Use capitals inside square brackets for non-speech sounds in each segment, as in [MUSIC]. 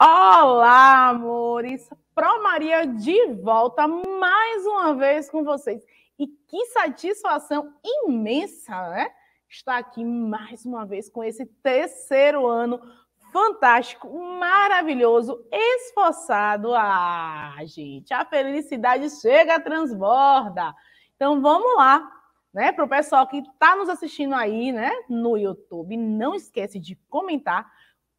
Olá, amores! Pro Maria de volta mais uma vez com vocês. E que satisfação imensa, né? Estar aqui mais uma vez com esse terceiro ano fantástico, maravilhoso, esforçado. Ah, gente, a felicidade chega, transborda. Então vamos lá, né? Para o pessoal que está nos assistindo aí, né, no YouTube, não esquece de comentar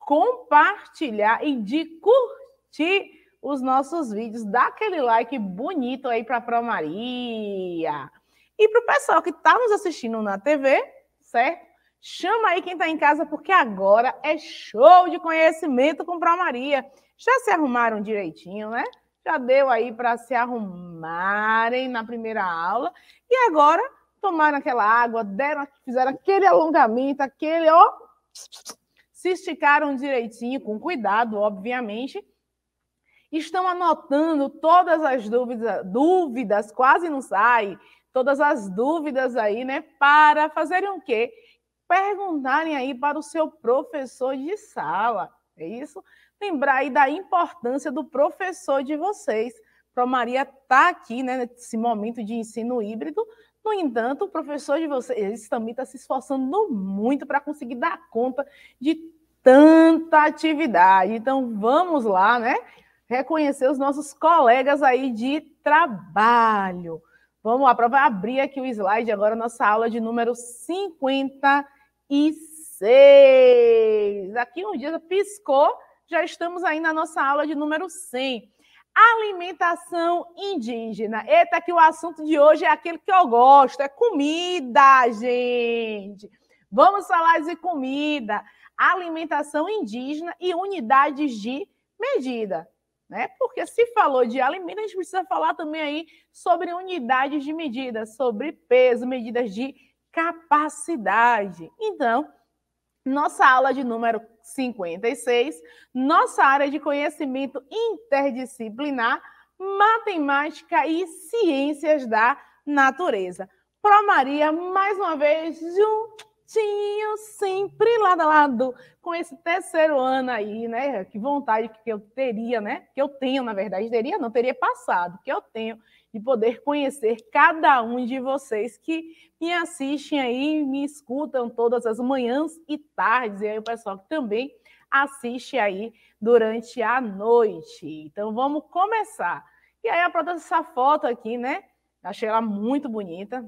compartilhar e de curtir os nossos vídeos. Dá aquele like bonito aí para a Pro Maria. E para o pessoal que está nos assistindo na TV, certo? Chama aí quem está em casa, porque agora é show de conhecimento com Pro Maria. Já se arrumaram direitinho, né? Já deu aí para se arrumarem na primeira aula. E agora tomaram aquela água, deram, fizeram aquele alongamento, aquele, ó, se esticaram direitinho, com cuidado, obviamente, estão anotando todas as dúvidas, dúvidas, quase não sai, todas as dúvidas aí, né, para fazerem o quê? Perguntarem aí para o seu professor de sala, é isso? Lembrar aí da importância do professor de vocês. Pro Maria está aqui, né, nesse momento de ensino híbrido. No entanto, o professor de vocês também está se esforçando muito para conseguir dar conta de tanta atividade. Então vamos lá, né? Reconhecer os nossos colegas aí de trabalho. Vamos lá, para abrir aqui o slide agora, nossa aula de número 56. Aqui um dia piscou, já estamos aí na nossa aula de número 100. Alimentação indígena. Eita, que o assunto de hoje é aquele que eu gosto, é comida, gente. Vamos falar de comida, alimentação indígena e unidades de medida. Né? Porque se falou de alimento, a gente precisa falar também aí sobre unidades de medida, sobre peso, medidas de capacidade. Então, nossa aula de número 56, nossa área de conhecimento interdisciplinar, matemática e ciências da natureza. Pro Maria, mais uma vez, um juntinho, sempre lado a lado, com esse terceiro ano aí, né? Que vontade que eu teria, né? Que eu tenho, na verdade, teria, não teria passado, que eu tenho de poder conhecer cada um de vocês que me assistem aí, me escutam todas as manhãs e tardes, e aí o pessoal que também assiste aí durante a noite. Então vamos começar. E aí a produção dessa foto aqui, né? Achei ela muito bonita,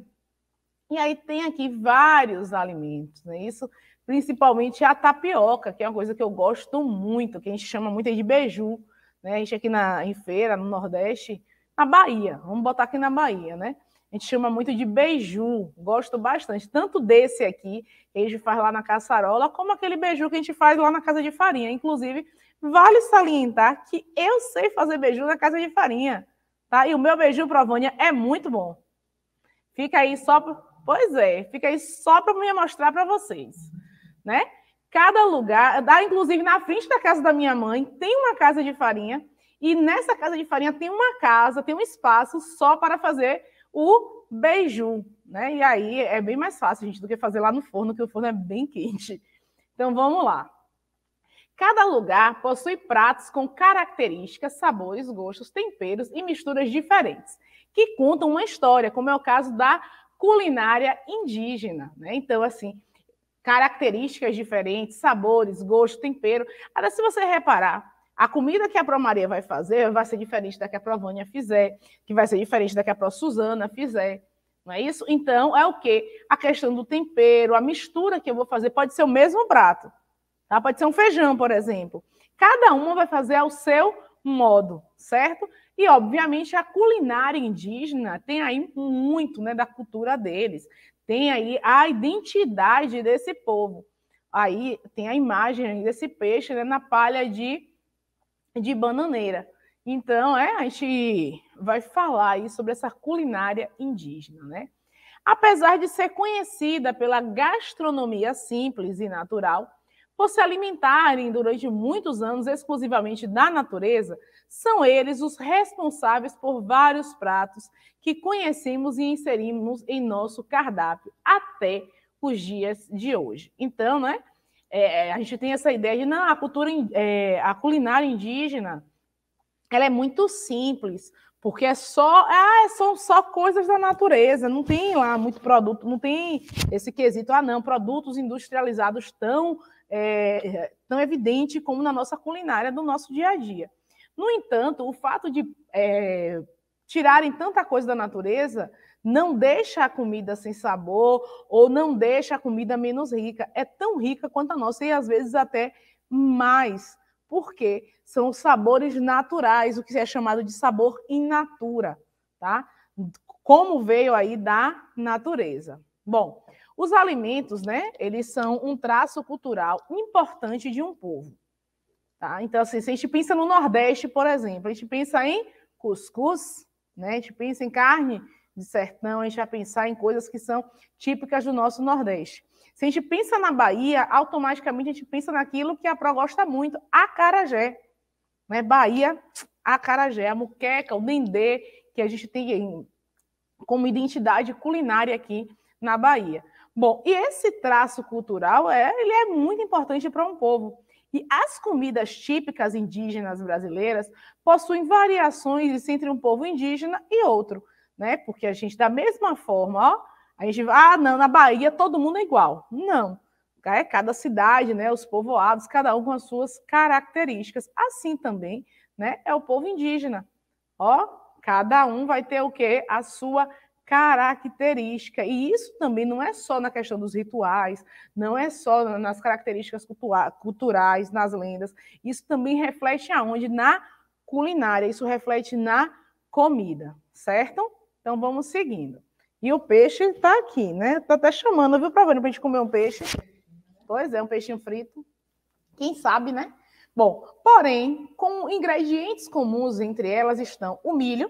e aí tem aqui vários alimentos, né? Isso principalmente é a tapioca, que é uma coisa que eu gosto muito, que a gente chama muito de beiju, né? A gente aqui na em feira, no Nordeste, na Bahia, vamos botar aqui na Bahia, né? A gente chama muito de beiju, gosto bastante, tanto desse aqui, que a gente faz lá na caçarola, como aquele beiju que a gente faz lá na casa de farinha. Inclusive, vale salientar que eu sei fazer beiju na casa de farinha, tá? E o meu beiju, Provânia, é muito bom. Fica aí só Pois é, fica aí só para me mostrar para vocês, né? Cada lugar, dá inclusive na frente da casa da minha mãe, tem uma casa de farinha e nessa casa de farinha tem uma casa, tem um espaço só para fazer o beiju, né? E aí é bem mais fácil, gente, do que fazer lá no forno, que o forno é bem quente. Então vamos lá. Cada lugar possui pratos com características, sabores, gostos, temperos e misturas diferentes, que contam uma história, como é o caso da culinária indígena, né? Então, assim, características diferentes, sabores, gosto, tempero. Agora, se você reparar, a comida que a Pro Maria vai fazer vai ser diferente da que a Pro Vânia fizer, que vai ser diferente da que a Pro Suzana fizer. Não é isso? Então, é o quê? A questão do tempero, a mistura que eu vou fazer pode ser o mesmo prato. Tá? Pode ser um feijão, por exemplo. Cada uma vai fazer ao seu modo, certo? E, obviamente, a culinária indígena tem aí muito né, da cultura deles, tem aí a identidade desse povo. Aí tem a imagem desse peixe né, na palha de, de bananeira. Então, é, a gente vai falar aí sobre essa culinária indígena, né? Apesar de ser conhecida pela gastronomia simples e natural, por se alimentarem durante muitos anos exclusivamente da natureza, são eles os responsáveis por vários pratos que conhecemos e inserimos em nosso cardápio até os dias de hoje. Então, né? É, a gente tem essa ideia de não, a cultura, é, a culinária indígena, ela é muito simples, porque é só, ah, são só coisas da natureza, não tem lá muito produto, não tem esse quesito, ah, não, produtos industrializados tão é, tão evidente como na nossa culinária do nosso dia a dia. No entanto, o fato de é, tirarem tanta coisa da natureza não deixa a comida sem sabor ou não deixa a comida menos rica. É tão rica quanto a nossa e às vezes até mais, porque são os sabores naturais, o que é chamado de sabor in natura, tá? Como veio aí da natureza. Bom, os alimentos, né, eles são um traço cultural importante de um povo. Tá? Então, assim, se a gente pensa no Nordeste, por exemplo, a gente pensa em cuscuz, né? a gente pensa em carne de sertão, a gente vai pensar em coisas que são típicas do nosso Nordeste. Se a gente pensa na Bahia, automaticamente a gente pensa naquilo que a Pro gosta muito, acarajé. Né? Bahia, acarajé, a muqueca, o dendê, que a gente tem como identidade culinária aqui na Bahia. Bom, e esse traço cultural é, ele é muito importante para um povo. E as comidas típicas indígenas brasileiras possuem variações entre um povo indígena e outro, né? Porque a gente, da mesma forma, ó, a gente, ah, não, na Bahia todo mundo é igual. Não. É cada cidade, né? Os povoados, cada um com as suas características. Assim também, né? É o povo indígena. Ó, cada um vai ter o quê? A sua característica. E isso também não é só na questão dos rituais, não é só nas características culturais, nas lendas. Isso também reflete aonde? Na culinária, isso reflete na comida, certo? Então vamos seguindo. E o peixe está aqui, né? Tá até chamando, viu, para a gente comer um peixe. Pois é, um peixinho frito. Quem sabe, né? Bom, porém, com ingredientes comuns entre elas estão o milho,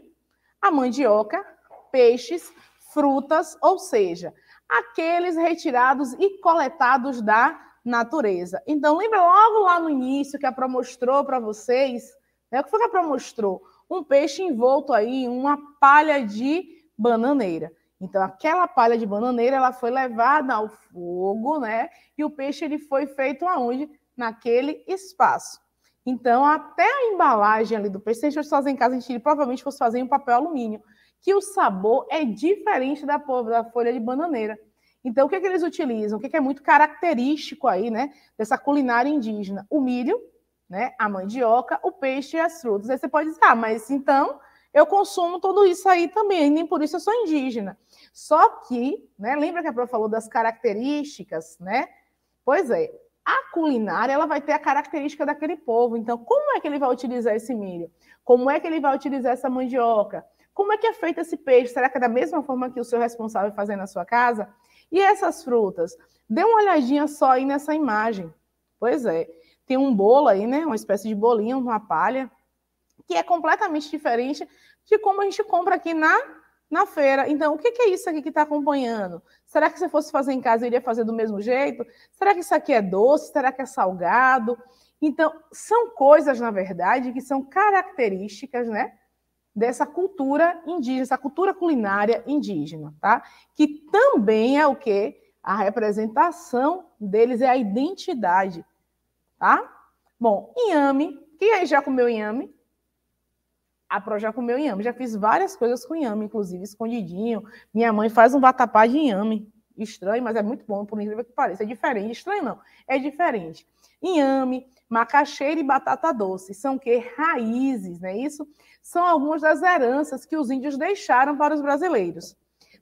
a mandioca, peixes, frutas, ou seja, aqueles retirados e coletados da natureza. Então, lembra logo lá no início que a Pro mostrou para vocês? Né? O que foi que a Pro mostrou? Um peixe envolto aí, em uma palha de bananeira. Então, aquela palha de bananeira, ela foi levada ao fogo, né? E o peixe ele foi feito aonde? Naquele espaço. Então, até a embalagem ali do peixe, se a gente fosse fazer em casa, a gente provavelmente fosse fazer em um papel alumínio que o sabor é diferente da, da folha de bananeira. Então, o que, é que eles utilizam? O que é, que é muito característico aí, né, dessa culinária indígena? O milho, né, a mandioca, o peixe e as frutas. Aí você pode dizer, ah, mas então eu consumo tudo isso aí também, nem por isso eu sou indígena. Só que, né, lembra que a prof falou das características, né? Pois é, a culinária ela vai ter a característica daquele povo. Então, como é que ele vai utilizar esse milho? Como é que ele vai utilizar essa mandioca? Como é que é feito esse peixe? Será que é da mesma forma que o seu responsável fazendo na sua casa? E essas frutas? Dê uma olhadinha só aí nessa imagem. Pois é, tem um bolo aí, né? Uma espécie de bolinho, uma palha, que é completamente diferente de como a gente compra aqui na, na feira. Então, o que, que é isso aqui que está acompanhando? Será que se eu fosse fazer em casa, eu iria fazer do mesmo jeito? Será que isso aqui é doce? Será que é salgado? Então, são coisas, na verdade, que são características, né? dessa cultura indígena, essa cultura culinária indígena, tá? Que também é o que a representação deles é a identidade, tá? Bom, inhame. Quem aí já comeu inhame? A Pro já comeu inhame. Já fiz várias coisas com inhame, inclusive escondidinho. Minha mãe faz um vatapá de inhame estranho, mas é muito bom, por incrível que pareça. É diferente. Estranho não, é diferente. Inhame, macaxeira e batata doce são que raízes, não é isso? São algumas das heranças que os índios deixaram para os brasileiros.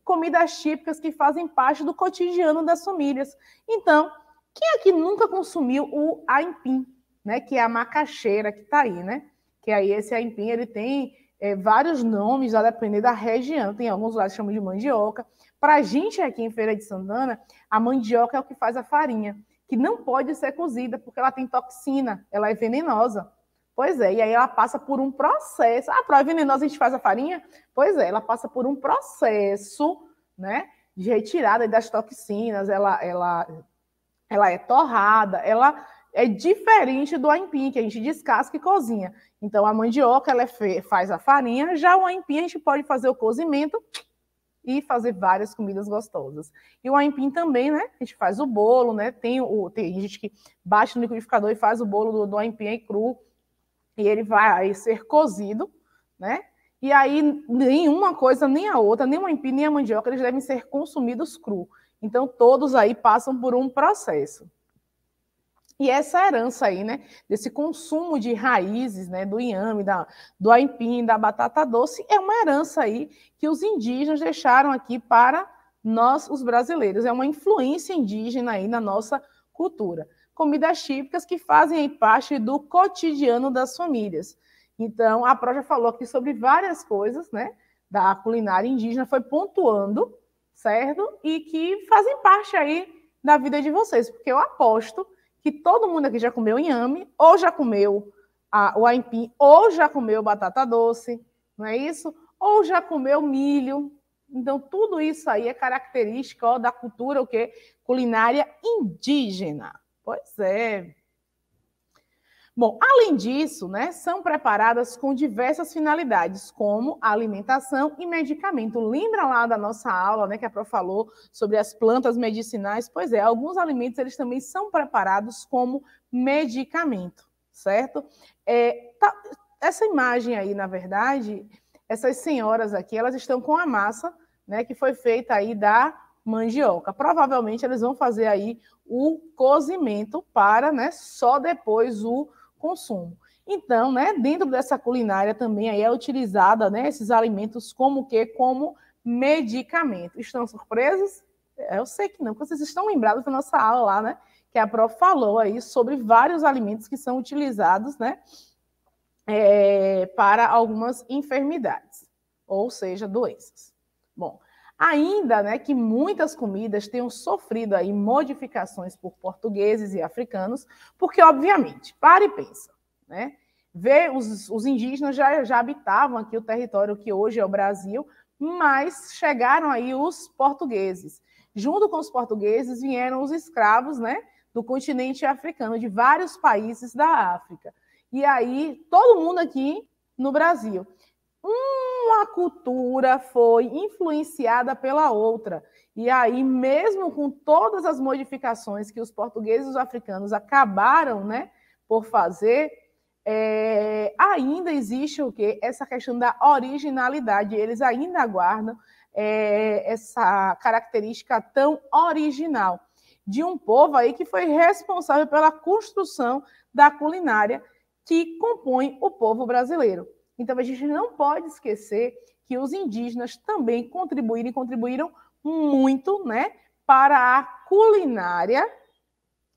Comidas típicas que fazem parte do cotidiano das famílias. Então, quem aqui nunca consumiu o aipim, né? Que é a macaxeira que está aí, né? Que aí esse aipim ele tem é, vários nomes, a depender da região. Tem alguns lugares que chamam de mandioca, para a gente aqui em Feira de Santana, a mandioca é o que faz a farinha, que não pode ser cozida, porque ela tem toxina, ela é venenosa. Pois é, e aí ela passa por um processo. Ah, para é venenosa a gente faz a farinha? Pois é, ela passa por um processo, né, de retirada das toxinas, ela, ela, ela é torrada, ela é diferente do aipim, que a gente descasca e cozinha. Então, a mandioca, ela é faz a farinha, já o aipim a gente pode fazer o cozimento e fazer várias comidas gostosas. E o aipim também, né? A gente faz o bolo, né? Tem, o, tem gente que bate no liquidificador e faz o bolo do, do aipim aí cru, e ele vai ser cozido, né? E aí, nenhuma coisa, nem a outra, nem o aipim, nem a mandioca, eles devem ser consumidos cru. Então, todos aí passam por um processo. E essa herança aí, né, desse consumo de raízes, né, do inhame, da, do aipim, da batata doce, é uma herança aí que os indígenas deixaram aqui para nós, os brasileiros. É uma influência indígena aí na nossa cultura. Comidas típicas que fazem parte do cotidiano das famílias. Então, a Pró já falou aqui sobre várias coisas, né, da culinária indígena, foi pontuando, certo? E que fazem parte aí da vida de vocês, porque eu aposto que todo mundo aqui já comeu inhame, ou já comeu a, o aipim, ou já comeu batata doce, não é isso? Ou já comeu milho. Então, tudo isso aí é característica ó, da cultura o quê? culinária indígena. Pois é. Bom, além disso, né, são preparadas com diversas finalidades, como alimentação e medicamento. Lembra lá da nossa aula, né, que a Pro falou sobre as plantas medicinais? Pois é, alguns alimentos eles também são preparados como medicamento, certo? É, tá, essa imagem aí, na verdade, essas senhoras aqui, elas estão com a massa, né, que foi feita aí da mandioca. Provavelmente eles vão fazer aí o cozimento para, né, só depois o consumo. Então, né, dentro dessa culinária também aí é utilizada, né, esses alimentos como que como medicamento. Estão surpresos? É, eu sei que não, porque vocês estão lembrados da nossa aula lá, né, que a prof falou aí sobre vários alimentos que são utilizados, né, é, para algumas enfermidades, ou seja, doenças. Bom, Ainda né, que muitas comidas tenham sofrido aí modificações por portugueses e africanos, porque, obviamente, para e pensa, né? Vê, os, os indígenas já, já habitavam aqui o território que hoje é o Brasil, mas chegaram aí os portugueses. Junto com os portugueses vieram os escravos né, do continente africano, de vários países da África. E aí, todo mundo aqui no Brasil. Hum, uma cultura foi influenciada pela outra. E aí, mesmo com todas as modificações que os portugueses e os africanos acabaram né, por fazer, é, ainda existe o que essa questão da originalidade. Eles ainda guardam é, essa característica tão original de um povo aí que foi responsável pela construção da culinária que compõe o povo brasileiro. Então, a gente não pode esquecer que os indígenas também contribuíram e contribuíram muito né, para a culinária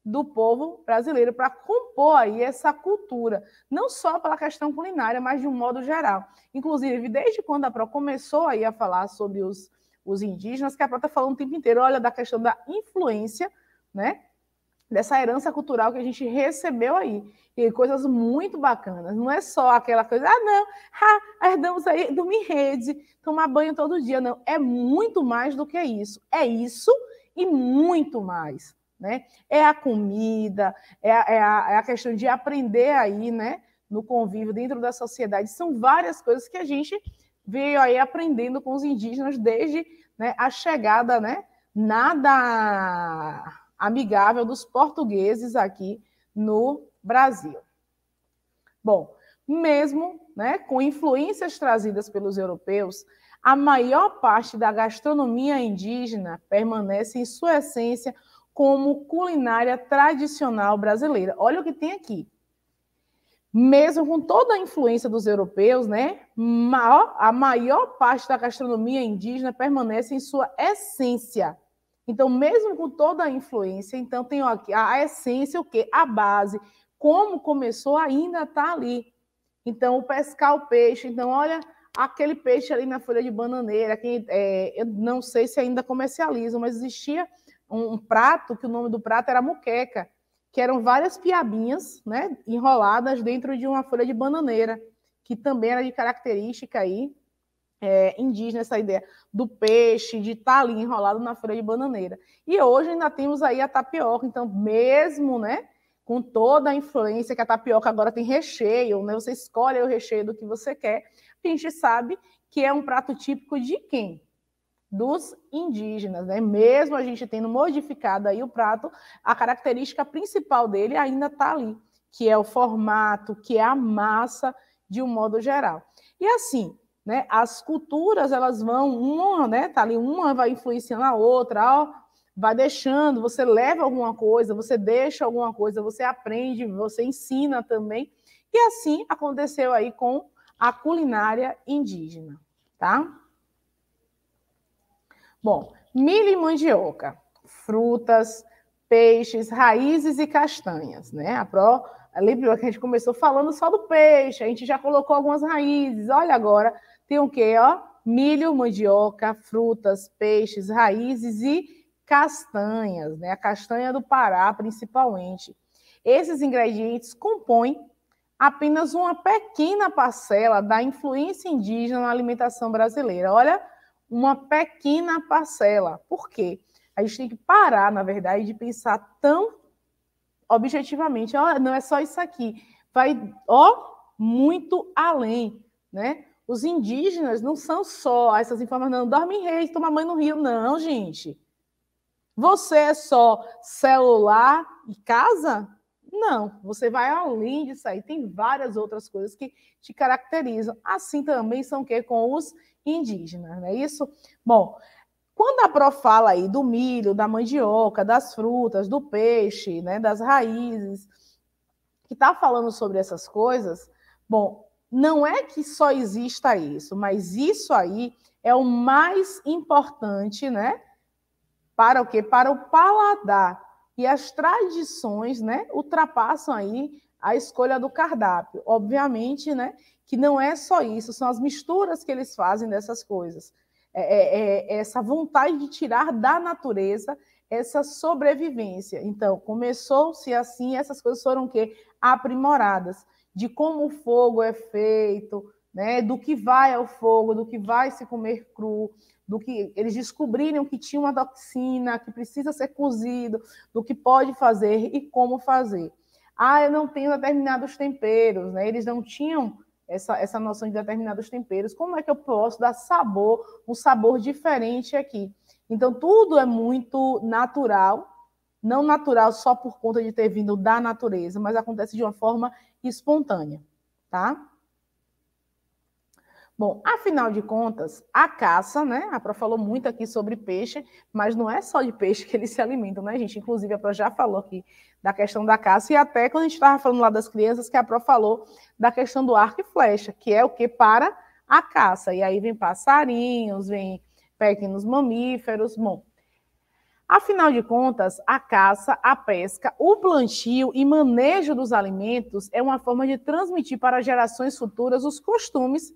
do povo brasileiro, para compor aí essa cultura, não só pela questão culinária, mas de um modo geral. Inclusive, desde quando a PRO começou aí a falar sobre os, os indígenas, que a PRO está falando o tempo inteiro, olha, da questão da influência né, dessa herança cultural que a gente recebeu aí. E coisas muito bacanas. Não é só aquela coisa, ah, não, ah, herdamos aí, dormir em rede, tomar banho todo dia. Não, é muito mais do que isso. É isso e muito mais. Né? É a comida, é a, é a, é a questão de aprender aí, né? No convívio dentro da sociedade. São várias coisas que a gente veio aí aprendendo com os indígenas desde né, a chegada, né? Nada amigável dos portugueses aqui no Brasil. Bom, mesmo né, com influências trazidas pelos europeus, a maior parte da gastronomia indígena permanece em sua essência como culinária tradicional brasileira. Olha o que tem aqui. Mesmo com toda a influência dos europeus, né, a maior parte da gastronomia indígena permanece em sua essência então, mesmo com toda a influência, então tem aqui a essência, o quê? A base. Como começou ainda está ali. Então, pescar o peixe. Então, olha aquele peixe ali na folha de bananeira. Que, é, eu não sei se ainda comercializam, mas existia um, um prato que o nome do prato era muqueca, que eram várias piabinhas, né, enroladas dentro de uma folha de bananeira, que também era de característica aí é, indígena, essa ideia do peixe, de estar tá ali enrolado na folha de bananeira. E hoje ainda temos aí a tapioca, então, mesmo, né, com toda a influência que a tapioca agora tem recheio, né, você escolhe o recheio do que você quer, a gente sabe que é um prato típico de quem? Dos indígenas, né? Mesmo a gente tendo modificado aí o prato, a característica principal dele ainda está ali, que é o formato, que é a massa, de um modo geral. E assim, né? As culturas elas vão uma, né? Tá ali uma vai influenciando a outra, ó, vai deixando, você leva alguma coisa, você deixa alguma coisa, você aprende, você ensina também. E assim aconteceu aí com a culinária indígena, tá? Bom, milho e mandioca, frutas, peixes, raízes e castanhas, né? A pró, lembrou que a gente começou falando só do peixe, a gente já colocou algumas raízes. Olha agora tem o quê? Ó? Milho, mandioca, frutas, peixes, raízes e castanhas, né? A castanha do Pará, principalmente. Esses ingredientes compõem apenas uma pequena parcela da influência indígena na alimentação brasileira. Olha, uma pequena parcela. Por quê? A gente tem que parar, na verdade, de pensar tão objetivamente. Oh, não é só isso aqui. Vai, ó, oh, muito além, né? Os indígenas não são só ah, essas informações, não, dorme em rei, toma banho no rio, não, gente. Você é só celular e casa? Não, você vai além disso aí, tem várias outras coisas que te caracterizam. Assim também são que com os indígenas, não é isso? Bom, quando a Pro fala aí do milho, da mandioca, das frutas, do peixe, né, das raízes, que está falando sobre essas coisas, bom, não é que só exista isso, mas isso aí é o mais importante, né? Para o quê? Para o paladar. E as tradições, né, ultrapassam aí a escolha do cardápio. Obviamente, né, que não é só isso, são as misturas que eles fazem dessas coisas. É, é, é, é essa vontade de tirar da natureza essa sobrevivência. Então, começou-se assim, essas coisas foram o quê? Aprimoradas de como o fogo é feito, né, do que vai ao fogo, do que vai se comer cru, do que eles descobriram que tinha uma toxina, que precisa ser cozido, do que pode fazer e como fazer. Ah, eu não tenho determinados temperos, né? Eles não tinham essa, essa noção de determinados temperos. Como é que eu posso dar sabor, um sabor diferente aqui? Então, tudo é muito natural, não natural só por conta de ter vindo da natureza, mas acontece de uma forma espontânea, tá? Bom, afinal de contas, a caça, né? A Pro falou muito aqui sobre peixe, mas não é só de peixe que eles se alimentam, né, gente? Inclusive, a Pro já falou aqui da questão da caça, e até quando a gente estava falando lá das crianças, que a Pro falou da questão do arco e flecha, que é o que para a caça. E aí vem passarinhos, vem pequenos mamíferos. Bom, Afinal de contas, a caça, a pesca, o plantio e manejo dos alimentos é uma forma de transmitir para gerações futuras os costumes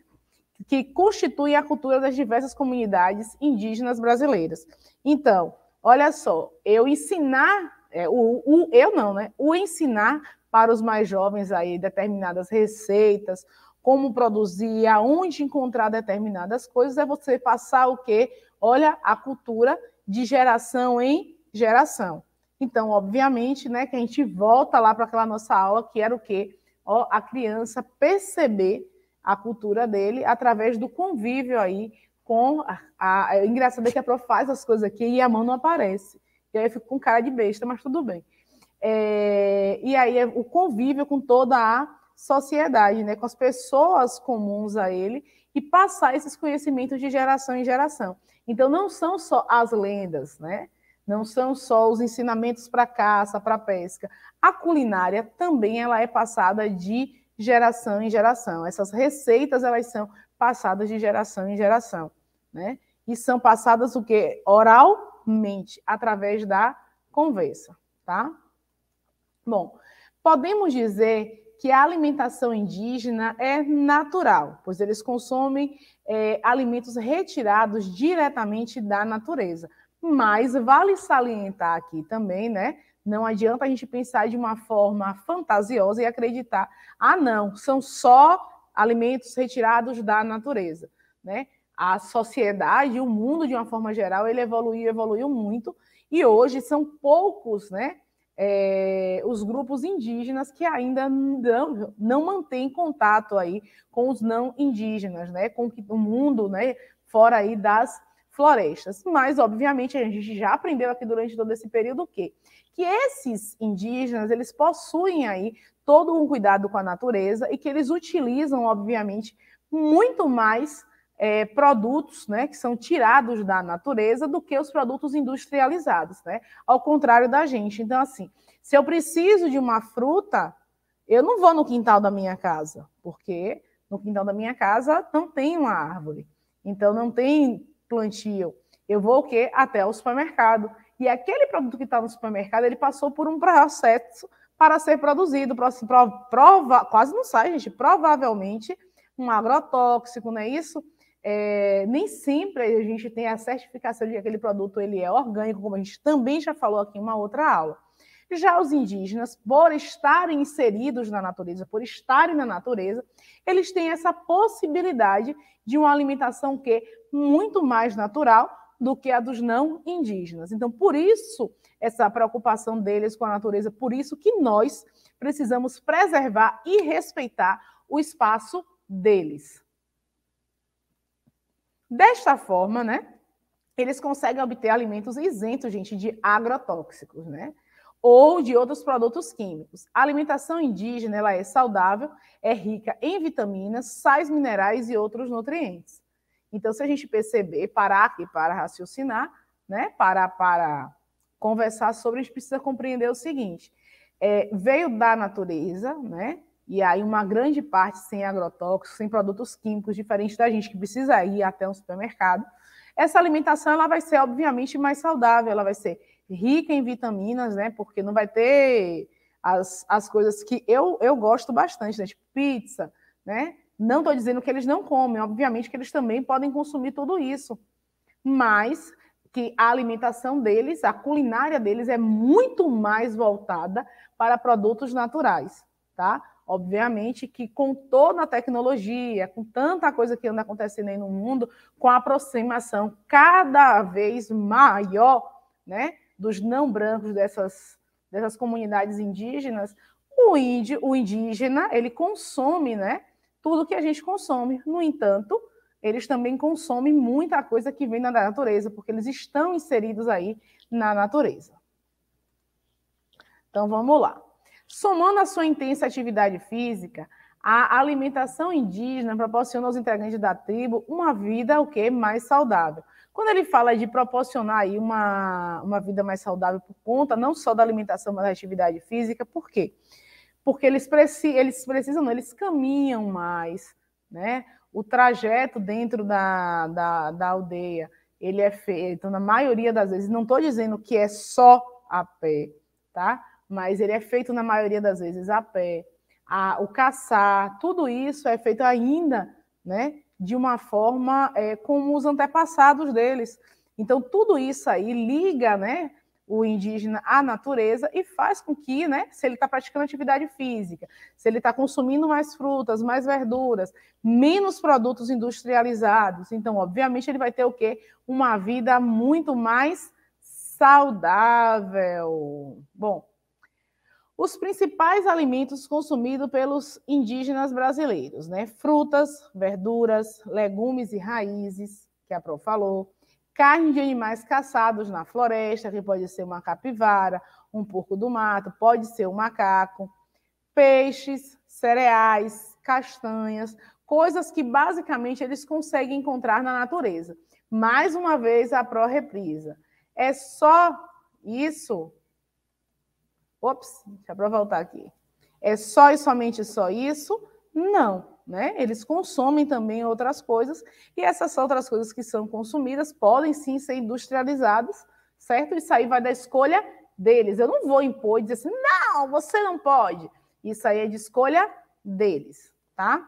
que constituem a cultura das diversas comunidades indígenas brasileiras. Então, olha só, eu ensinar, é, o, o, eu não, né? O ensinar para os mais jovens aí determinadas receitas, como produzir, aonde encontrar determinadas coisas, é você passar o quê? Olha, a cultura de geração em geração. Então, obviamente, né, que a gente volta lá para aquela nossa aula que era o quê? Ó, a criança perceber a cultura dele através do convívio aí com a, a, a é engraçado é que a prof faz as coisas aqui e a mão não aparece. E aí eu fico com cara de besta, mas tudo bem. É, e aí é o convívio com toda a sociedade, né, com as pessoas comuns a ele e passar esses conhecimentos de geração em geração. Então, não são só as lendas, né? Não são só os ensinamentos para caça, para pesca. A culinária também ela é passada de geração em geração. Essas receitas elas são passadas de geração em geração, né? E são passadas o quê? Oralmente, através da conversa, tá? Bom, podemos dizer que a alimentação indígena é natural, pois eles consomem é, alimentos retirados diretamente da natureza. Mas vale salientar aqui também, né? Não adianta a gente pensar de uma forma fantasiosa e acreditar, ah, não, são só alimentos retirados da natureza, né? A sociedade, o mundo de uma forma geral, ele evoluiu, evoluiu muito, e hoje são poucos, né, é, os grupos indígenas que ainda não, não mantêm contato aí com os não indígenas, né, com o mundo, né, fora aí das florestas. Mas, obviamente, a gente já aprendeu aqui durante todo esse período o quê? Que esses indígenas, eles possuem aí todo um cuidado com a natureza e que eles utilizam, obviamente, muito mais é, produtos né, que são tirados da natureza do que os produtos industrializados, né? Ao contrário da gente. Então, assim, se eu preciso de uma fruta, eu não vou no quintal da minha casa, porque no quintal da minha casa não tem uma árvore, então não tem plantio. Eu vou o quê? Até o supermercado. E aquele produto que está no supermercado, ele passou por um processo para ser produzido, prova, assim, prova, quase não sai, gente, provavelmente um agrotóxico, não é isso? É, nem sempre a gente tem a certificação de que aquele produto ele é orgânico, como a gente também já falou aqui em uma outra aula. Já os indígenas, por estarem inseridos na natureza, por estarem na natureza, eles têm essa possibilidade de uma alimentação que é muito mais natural do que a dos não indígenas. Então, por isso essa preocupação deles com a natureza, por isso que nós precisamos preservar e respeitar o espaço deles. Desta forma, né, eles conseguem obter alimentos isentos, gente, de agrotóxicos, né? Ou de outros produtos químicos. A alimentação indígena ela é saudável, é rica em vitaminas, sais minerais e outros nutrientes. Então, se a gente perceber, parar aqui para raciocinar, né? Para, para conversar sobre, a gente precisa compreender o seguinte: é, veio da natureza, né? E aí, uma grande parte sem agrotóxicos, sem produtos químicos, diferente da gente que precisa ir até um supermercado. Essa alimentação ela vai ser, obviamente, mais saudável, ela vai ser rica em vitaminas, né? Porque não vai ter as, as coisas que eu, eu gosto bastante, né? Tipo pizza, né? Não estou dizendo que eles não comem, obviamente que eles também podem consumir tudo isso. Mas que a alimentação deles, a culinária deles é muito mais voltada para produtos naturais, tá? Obviamente que com toda a tecnologia, com tanta coisa que anda acontecendo aí no mundo, com a aproximação cada vez maior né, dos não brancos dessas, dessas comunidades indígenas, o, índio, o indígena ele consome né, tudo que a gente consome. No entanto, eles também consomem muita coisa que vem da natureza, porque eles estão inseridos aí na natureza. Então vamos lá. Somando a sua intensa atividade física, a alimentação indígena proporciona aos integrantes da tribo uma vida o que mais saudável. Quando ele fala de proporcionar aí uma, uma vida mais saudável por conta não só da alimentação, mas da atividade física, por quê? Porque eles, preci eles precisam, eles caminham mais, né? O trajeto dentro da, da, da aldeia, ele é feito, na maioria das vezes, não estou dizendo que é só a pé, tá? mas ele é feito na maioria das vezes a pé. A, o caçar, tudo isso é feito ainda né, de uma forma é, como os antepassados deles. Então, tudo isso aí liga né, o indígena à natureza e faz com que, né, se ele está praticando atividade física, se ele está consumindo mais frutas, mais verduras, menos produtos industrializados, então, obviamente, ele vai ter o quê? Uma vida muito mais saudável. Bom, os principais alimentos consumidos pelos indígenas brasileiros, né? Frutas, verduras, legumes e raízes, que a Pro falou, carne de animais caçados na floresta, que pode ser uma capivara, um porco do mato, pode ser um macaco, peixes, cereais, castanhas, coisas que basicamente eles conseguem encontrar na natureza. Mais uma vez a pró reprisa. É só isso Ops, deixa para voltar aqui. É só e somente só isso? Não, né? Eles consomem também outras coisas e essas outras coisas que são consumidas podem sim ser industrializadas, certo? Isso aí vai da escolha deles. Eu não vou impor e dizer assim, não, você não pode. Isso aí é de escolha deles, tá?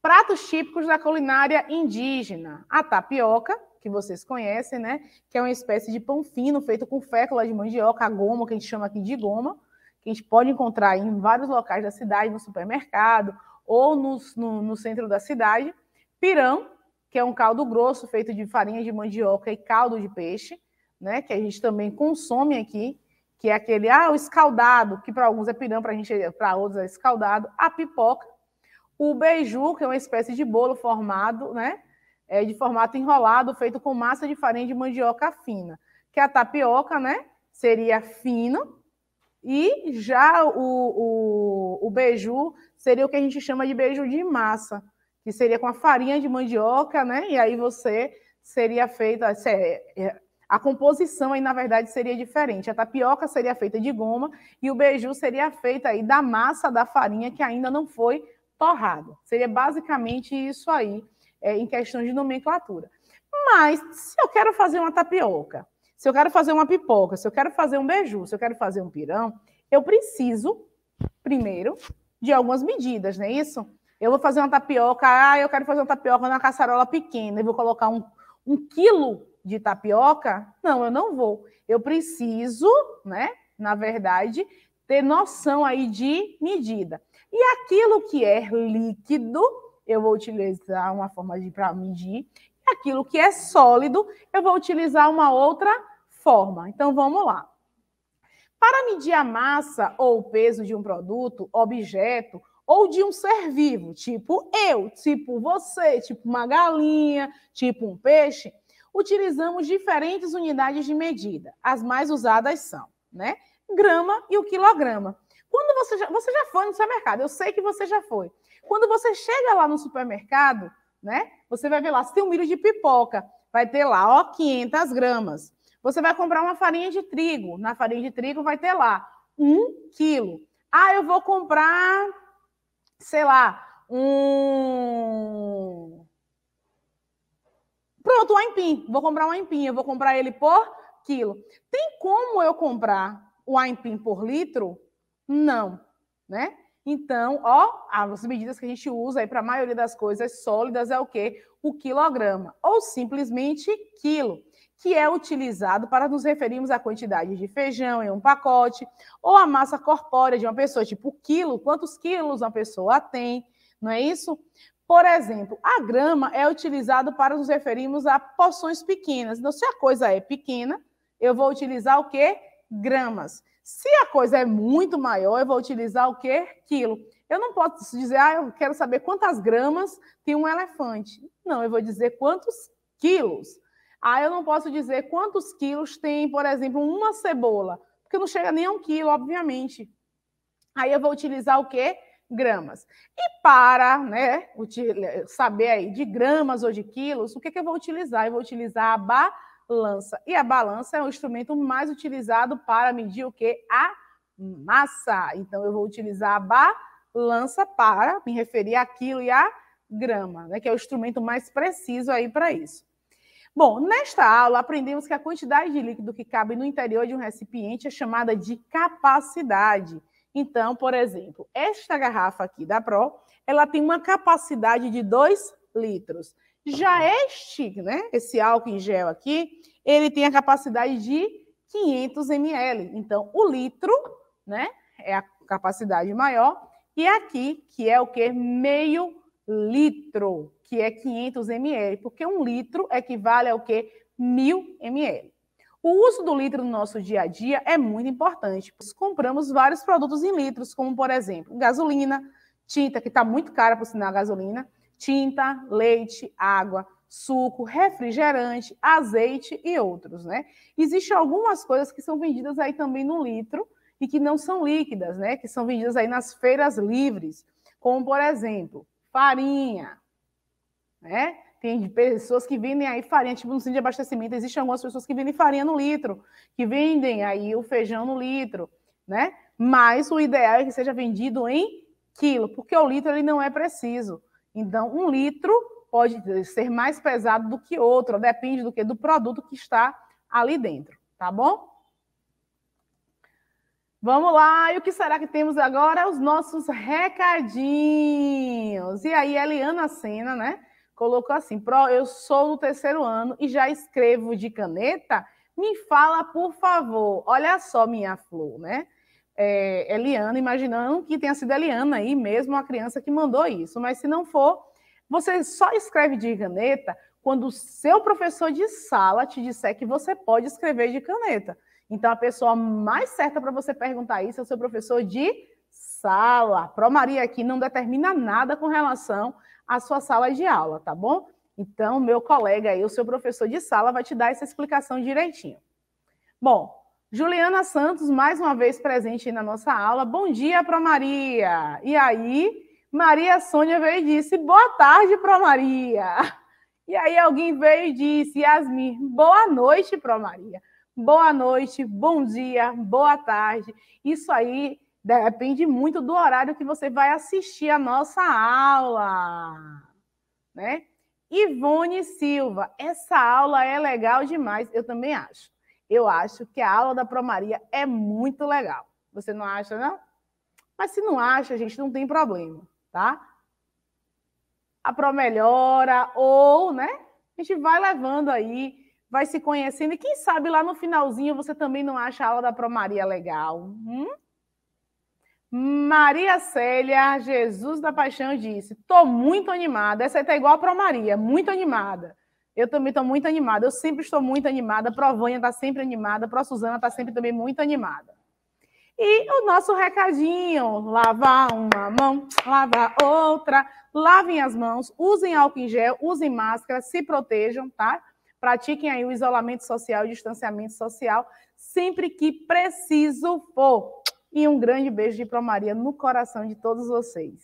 Pratos típicos da culinária indígena: a tapioca, que vocês conhecem, né? Que é uma espécie de pão fino feito com fécula de mandioca, goma, que a gente chama aqui de goma, que a gente pode encontrar em vários locais da cidade, no supermercado ou no, no, no centro da cidade. Pirão, que é um caldo grosso feito de farinha de mandioca e caldo de peixe, né? Que a gente também consome aqui, que é aquele, ah, o escaldado, que para alguns é pirão, para outros é escaldado, a pipoca, o beiju, que é uma espécie de bolo formado, né? é, de formato enrolado, feito com massa de farinha de mandioca fina. Que a tapioca, né? Seria fina. E já o, o, o beiju seria o que a gente chama de beiju de massa, que seria com a farinha de mandioca, né? E aí você seria feita. É, é, a composição aí, na verdade, seria diferente. A tapioca seria feita de goma e o beiju seria feita aí da massa da farinha que ainda não foi torrada. Seria basicamente isso aí é, em questão de nomenclatura. Mas se eu quero fazer uma tapioca, se eu quero fazer uma pipoca, se eu quero fazer um beiju, se eu quero fazer um pirão, eu preciso, primeiro, de algumas medidas, não é isso? Eu vou fazer uma tapioca, ah, eu quero fazer uma tapioca numa caçarola pequena e vou colocar um, um quilo de tapioca? Não, eu não vou. Eu preciso, né, na verdade, ter noção aí de medida. E aquilo que é líquido, eu vou utilizar uma forma de para medir. E aquilo que é sólido, eu vou utilizar uma outra forma. Então vamos lá. Para medir a massa ou o peso de um produto, objeto ou de um ser vivo, tipo eu, tipo você, tipo uma galinha, tipo um peixe, utilizamos diferentes unidades de medida. As mais usadas são, né? Grama e o quilograma. Quando você já, você já foi no supermercado, eu sei que você já foi. Quando você chega lá no supermercado, né? Você vai ver lá, se tem um milho de pipoca, vai ter lá, ó, 500 gramas. Você vai comprar uma farinha de trigo. Na farinha de trigo vai ter lá um quilo. Ah, eu vou comprar, sei lá, um. Pronto, um aipim. Vou comprar um aipim. Eu vou comprar ele por quilo. Tem como eu comprar o aipim por litro? Não, né? Então, ó, as medidas que a gente usa aí para a maioria das coisas sólidas é o quê? O quilograma, ou simplesmente quilo, que é utilizado para nos referirmos à quantidade de feijão em um pacote, ou a massa corpórea de uma pessoa, tipo quilo, quantos quilos uma pessoa tem, não é isso? Por exemplo, a grama é utilizado para nos referirmos a porções pequenas. Então, se a coisa é pequena, eu vou utilizar o quê? Gramas. Se a coisa é muito maior, eu vou utilizar o quê? Quilo. Eu não posso dizer, ah, eu quero saber quantas gramas tem um elefante. Não, eu vou dizer quantos quilos. Ah, eu não posso dizer quantos quilos tem, por exemplo, uma cebola, porque não chega nem a um quilo, obviamente. Aí eu vou utilizar o quê? Gramas. E para né, saber aí de gramas ou de quilos, o que, que eu vou utilizar? Eu vou utilizar a barra lança. E a balança é o instrumento mais utilizado para medir o que? A massa. Então, eu vou utilizar a balança para me referir a quilo e a grama, né, que é o instrumento mais preciso aí para isso. Bom, nesta aula aprendemos que a quantidade de líquido que cabe no interior de um recipiente é chamada de capacidade. Então, por exemplo, esta garrafa aqui da Pro, ela tem uma capacidade de 2 litros. Já este, é né, esse álcool em gel aqui, ele tem a capacidade de 500 ml. Então, o litro, né, é a capacidade maior. E aqui, que é o que? Meio litro, que é 500 ml, porque um litro equivale ao que? 1000 ml. O uso do litro no nosso dia a dia é muito importante. pois compramos vários produtos em litros, como, por exemplo, gasolina, tinta, que está muito cara, por sinal, a gasolina, tinta, leite, água, suco, refrigerante, azeite e outros, né? Existem algumas coisas que são vendidas aí também no litro e que não são líquidas, né? Que são vendidas aí nas feiras livres, como por exemplo, farinha, né? Tem pessoas que vendem aí farinha, tipo no centro de abastecimento, existem algumas pessoas que vendem farinha no litro, que vendem aí o feijão no litro, né? Mas o ideal é que seja vendido em quilo, porque o litro ele não é preciso. Então, um litro pode ser mais pesado do que outro, depende do que do produto que está ali dentro, tá bom? Vamos lá, e o que será que temos agora? Os nossos recadinhos. E aí, Eliana Sena, né? Colocou assim: Pro, eu sou do terceiro ano e já escrevo de caneta. Me fala, por favor. Olha só, minha flor, né? é, Eliana, imaginando que tenha sido Eliana aí mesmo a criança que mandou isso. Mas se não for, você só escreve de caneta quando o seu professor de sala te disser que você pode escrever de caneta. Então, a pessoa mais certa para você perguntar isso é o seu professor de sala. Pro Maria aqui não determina nada com relação à sua sala de aula, tá bom? Então, meu colega aí, o seu professor de sala, vai te dar essa explicação direitinho. Bom, Juliana Santos, mais uma vez presente na nossa aula. Bom dia, para Maria. E aí, Maria Sônia veio e disse: Boa tarde, para Maria. [LAUGHS] E aí, alguém veio e disse: Yasmin, boa noite, para Maria. Boa noite, bom dia, boa tarde. Isso aí depende muito do horário que você vai assistir a nossa aula, né? Ivone Silva, essa aula é legal demais, eu também acho eu acho que a aula da Promaria é muito legal. Você não acha, não? Mas se não acha, a gente não tem problema, tá? A Promelhora ou, né? A gente vai levando aí, vai se conhecendo. E quem sabe lá no finalzinho você também não acha a aula da Promaria legal. Hum? Maria Célia, Jesus da Paixão, disse: Tô muito animada. Essa aí tá igual a Promaria, muito animada. Eu também estou muito animada. Eu sempre estou muito animada. A Provanha está sempre animada. A Pro Suzana está sempre também muito animada. E o nosso recadinho: lavar uma mão, lavar outra, lavem as mãos, usem álcool em gel, usem máscara, se protejam, tá? Pratiquem aí o isolamento social e distanciamento social sempre que preciso for. E um grande beijo de Promaria no coração de todos vocês.